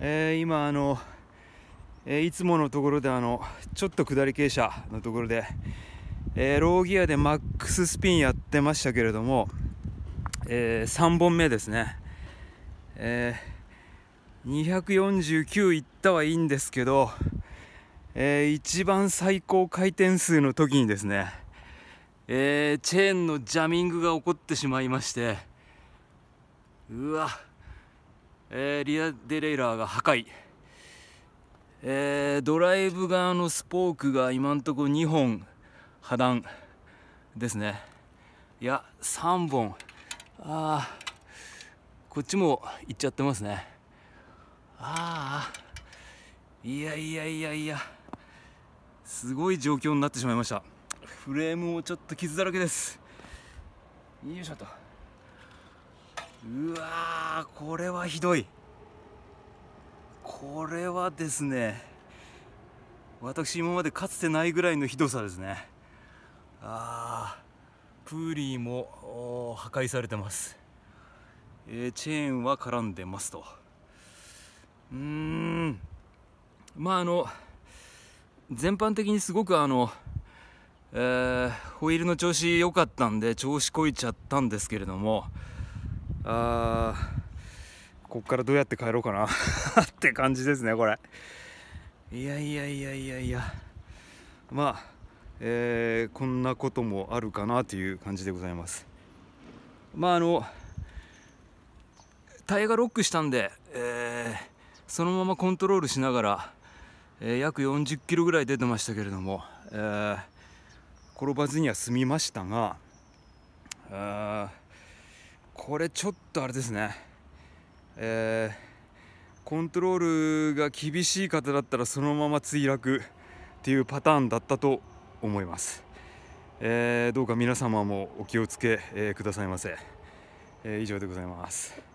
えー、今あの、えー、いつものところであのちょっと下り傾斜のところで、えー、ローギアでマックススピンやってましたけれども、え3本目ですね、え249いったはいいんですけど、え一番最高回転数の時にですね、えチェーンのジャミングが起こってしまいましてうわっえー、リアデレイラーが破壊、えー、ドライブ側のスポークが今んとこ2本破断ですねいや3本あこっちも行っちゃってますねああいやいやいやいやすごい状況になってしまいましたフレームもちょっと傷だらけですよいしょとうわこれはひどいこれはですね私今までかつてないぐらいのひどさですねあープーリーも破壊されてます、えー、チェーンは絡んでますとうーんまああの全般的にすごくあのえー、ホイールの調子良かったんで調子こいちゃったんですけれどもあーこっからどうやって帰ろうかな って感じですねこれいやいやいやいやいやまあ、えー、こんなこともあるかなという感じでございますまああのタイヤがロックしたんで、えー、そのままコントロールしながら、えー、約40キロぐらい出てましたけれども、えー、転ばずには済みましたがあーこれちょっとあれですねえー、コントロールが厳しい方だったらそのまま墜落っていうパターンだったと思います、えー、どうか皆様もお気をつけ、えー、くださいませ、え以上でございます